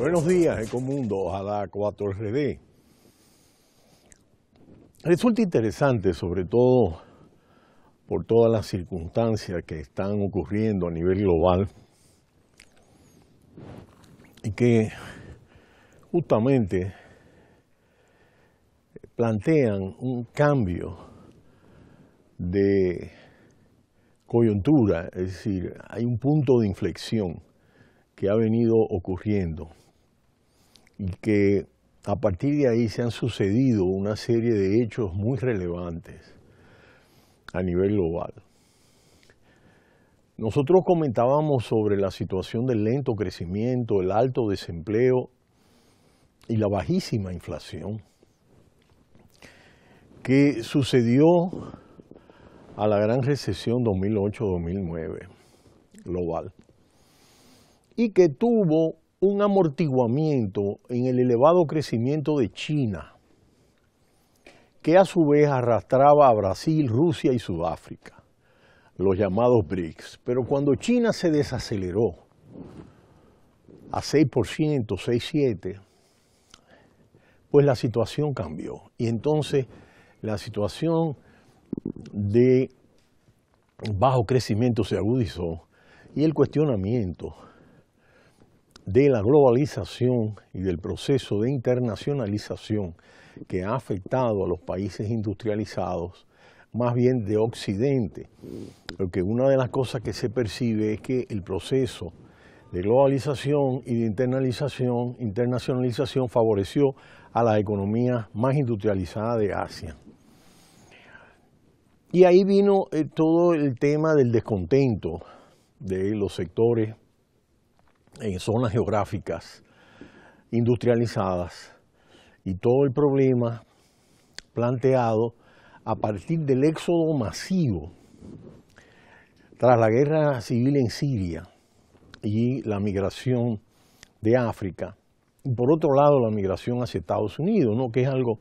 Buenos días, Ecomundo, ojalá 4RD. Resulta interesante, sobre todo por todas las circunstancias que están ocurriendo a nivel global, y que justamente plantean un cambio de coyuntura, es decir, hay un punto de inflexión que ha venido ocurriendo y que a partir de ahí se han sucedido una serie de hechos muy relevantes a nivel global. Nosotros comentábamos sobre la situación del lento crecimiento, el alto desempleo y la bajísima inflación que sucedió a la gran recesión 2008-2009 global y que tuvo un amortiguamiento en el elevado crecimiento de China, que a su vez arrastraba a Brasil, Rusia y Sudáfrica, los llamados BRICS. Pero cuando China se desaceleró a 6%, 6,7%, pues la situación cambió. Y entonces la situación de bajo crecimiento se agudizó y el cuestionamiento de la globalización y del proceso de internacionalización que ha afectado a los países industrializados, más bien de Occidente, porque una de las cosas que se percibe es que el proceso de globalización y de internalización, internacionalización favoreció a las economías más industrializadas de Asia. Y ahí vino eh, todo el tema del descontento de los sectores en zonas geográficas industrializadas y todo el problema planteado a partir del éxodo masivo tras la guerra civil en Siria y la migración de África, y por otro lado la migración hacia Estados Unidos, ¿no? que es algo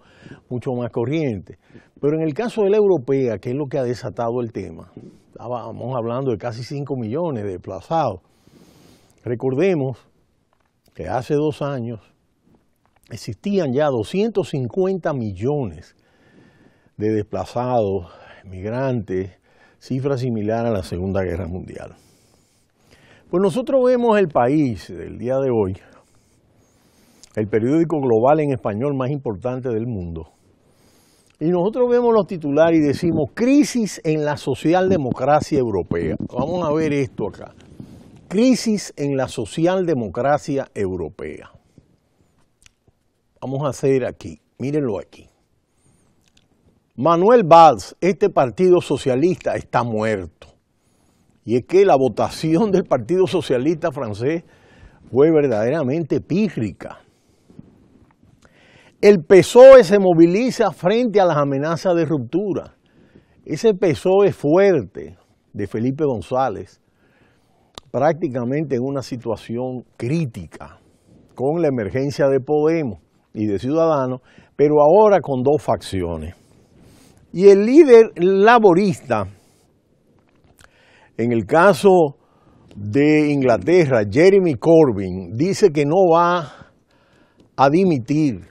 mucho más corriente. Pero en el caso de la europea, que es lo que ha desatado el tema, estábamos hablando de casi 5 millones de desplazados, Recordemos que hace dos años existían ya 250 millones de desplazados, migrantes, cifra similar a la Segunda Guerra Mundial. Pues nosotros vemos el país del día de hoy, el periódico global en español más importante del mundo, y nosotros vemos los titulares y decimos crisis en la socialdemocracia europea. Vamos a ver esto acá crisis en la socialdemocracia europea. Vamos a hacer aquí, mírenlo aquí. Manuel Valls, este partido socialista está muerto. Y es que la votación del Partido Socialista francés fue verdaderamente pírrica. El PSOE se moviliza frente a las amenazas de ruptura. Ese PSOE fuerte de Felipe González prácticamente en una situación crítica con la emergencia de Podemos y de Ciudadanos, pero ahora con dos facciones. Y el líder laborista, en el caso de Inglaterra, Jeremy Corbyn, dice que no va a dimitir.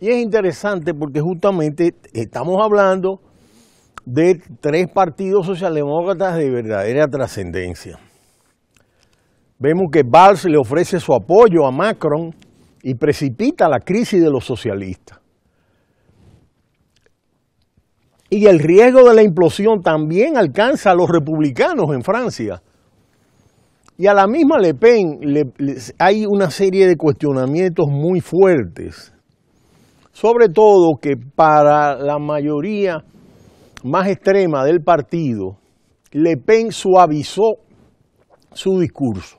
Y es interesante porque justamente estamos hablando de tres partidos socialdemócratas de verdadera trascendencia. Vemos que Valls le ofrece su apoyo a Macron y precipita la crisis de los socialistas. Y el riesgo de la implosión también alcanza a los republicanos en Francia. Y a la misma Le Pen hay una serie de cuestionamientos muy fuertes, sobre todo que para la mayoría más extrema del partido, Le Pen suavizó su discurso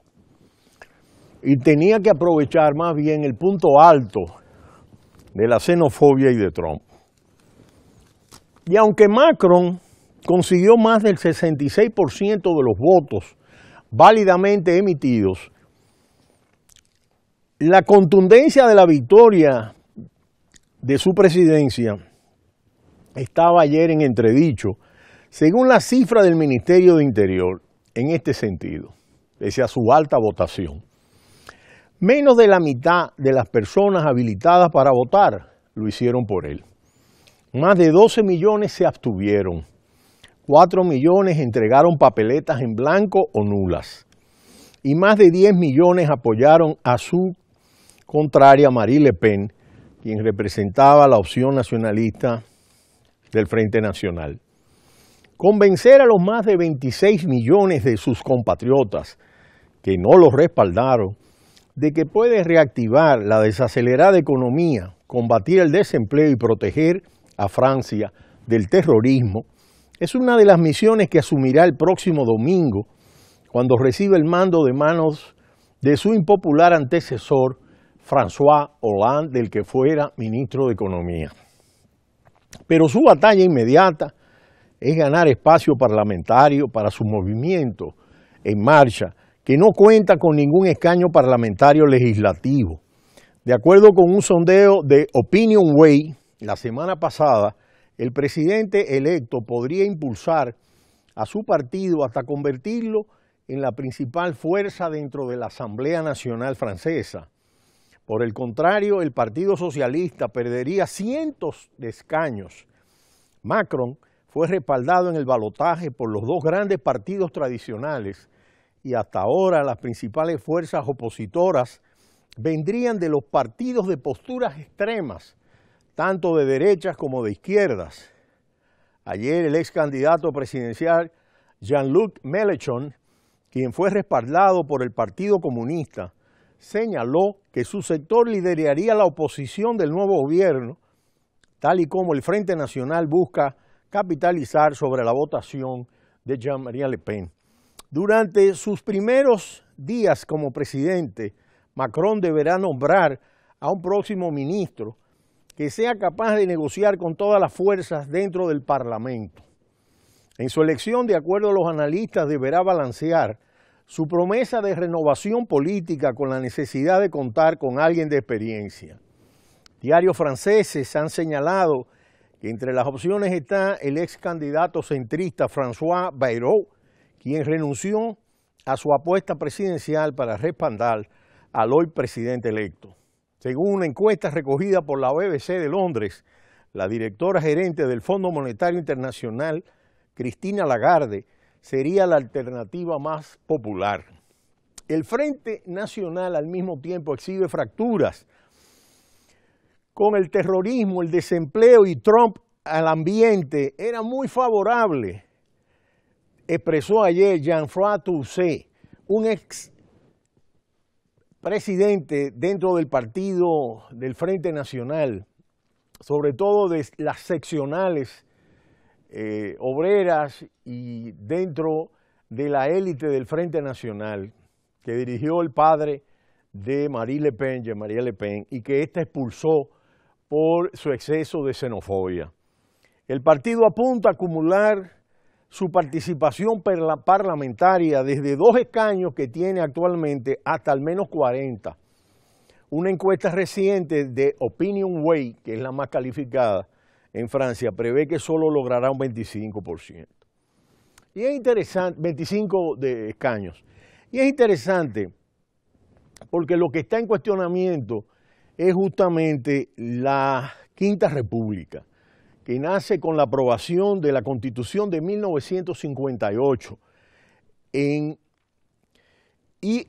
y tenía que aprovechar más bien el punto alto de la xenofobia y de Trump. Y aunque Macron consiguió más del 66% de los votos válidamente emitidos, la contundencia de la victoria de su presidencia estaba ayer en entredicho, según la cifra del Ministerio de Interior, en este sentido, pese a su alta votación. Menos de la mitad de las personas habilitadas para votar lo hicieron por él. Más de 12 millones se abstuvieron. 4 millones entregaron papeletas en blanco o nulas. Y más de 10 millones apoyaron a su contraria Marie Le Pen, quien representaba la opción nacionalista del Frente Nacional. Convencer a los más de 26 millones de sus compatriotas que no los respaldaron de que puede reactivar la desacelerada economía, combatir el desempleo y proteger a Francia del terrorismo, es una de las misiones que asumirá el próximo domingo cuando recibe el mando de manos de su impopular antecesor, François Hollande, del que fuera ministro de Economía. Pero su batalla inmediata es ganar espacio parlamentario para su movimiento en marcha, que no cuenta con ningún escaño parlamentario legislativo. De acuerdo con un sondeo de Opinion Way la semana pasada, el presidente electo podría impulsar a su partido hasta convertirlo en la principal fuerza dentro de la Asamblea Nacional Francesa por el contrario, el Partido Socialista perdería cientos de escaños. Macron fue respaldado en el balotaje por los dos grandes partidos tradicionales y hasta ahora las principales fuerzas opositoras vendrían de los partidos de posturas extremas, tanto de derechas como de izquierdas. Ayer el ex candidato presidencial Jean-Luc Mélenchon, quien fue respaldado por el Partido Comunista, señaló que su sector lideraría la oposición del nuevo gobierno, tal y como el Frente Nacional busca capitalizar sobre la votación de Jean-Marie Le Pen. Durante sus primeros días como presidente, Macron deberá nombrar a un próximo ministro que sea capaz de negociar con todas las fuerzas dentro del Parlamento. En su elección, de acuerdo a los analistas, deberá balancear su promesa de renovación política con la necesidad de contar con alguien de experiencia. Diarios franceses han señalado que entre las opciones está el ex candidato centrista François Bayrou, quien renunció a su apuesta presidencial para respaldar al hoy presidente electo. Según una encuesta recogida por la BBC de Londres, la directora gerente del Fondo Monetario Internacional, Cristina Lagarde, sería la alternativa más popular. El Frente Nacional al mismo tiempo exhibe fracturas con el terrorismo, el desempleo y Trump al ambiente era muy favorable, expresó ayer Jean-François Toussaint, un ex presidente dentro del partido del Frente Nacional, sobre todo de las seccionales eh, obreras y dentro de la élite del Frente Nacional que dirigió el padre de Marie Le Pen, de Marie Le Pen, y que ésta expulsó por su exceso de xenofobia. El partido apunta a acumular su participación parlamentaria desde dos escaños que tiene actualmente hasta al menos 40. Una encuesta reciente de Opinion Way, que es la más calificada, en Francia prevé que solo logrará un 25%. Y es interesante, 25 de escaños. Y es interesante porque lo que está en cuestionamiento es justamente la Quinta República, que nace con la aprobación de la Constitución de 1958 y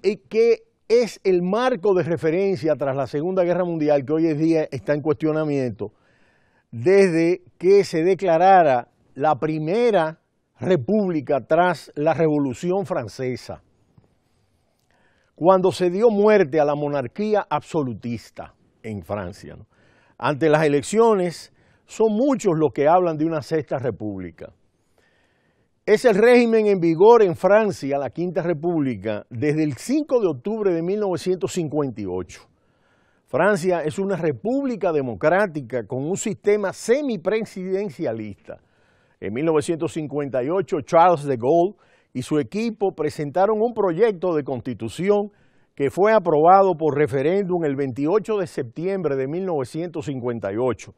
eh, que es el marco de referencia tras la Segunda Guerra Mundial, que hoy en día está en cuestionamiento, desde que se declarara la primera república tras la Revolución Francesa, cuando se dio muerte a la monarquía absolutista en Francia. Ante las elecciones son muchos los que hablan de una sexta república. Es el régimen en vigor en Francia, la Quinta República, desde el 5 de octubre de 1958. Francia es una república democrática con un sistema semipresidencialista. En 1958, Charles de Gaulle y su equipo presentaron un proyecto de constitución que fue aprobado por referéndum el 28 de septiembre de 1958.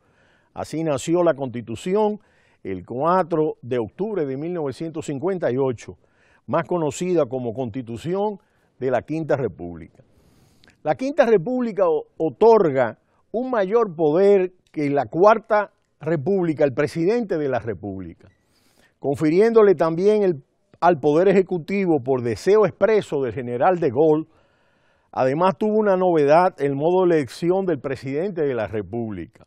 Así nació la constitución el 4 de octubre de 1958, más conocida como constitución de la Quinta República. La Quinta República otorga un mayor poder que la Cuarta República, el presidente de la República, confiriéndole también el, al Poder Ejecutivo por deseo expreso del general de Gaulle. Además tuvo una novedad el modo de elección del presidente de la República.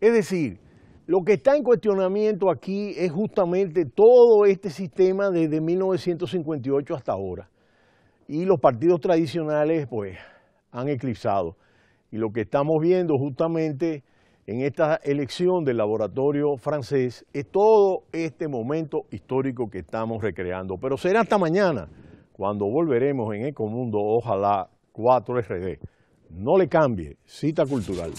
Es decir, lo que está en cuestionamiento aquí es justamente todo este sistema desde 1958 hasta ahora y los partidos tradicionales pues han eclipsado. Y lo que estamos viendo justamente en esta elección del laboratorio francés es todo este momento histórico que estamos recreando. Pero será hasta mañana cuando volveremos en Ecomundo, ojalá 4RD. No le cambie, cita cultural.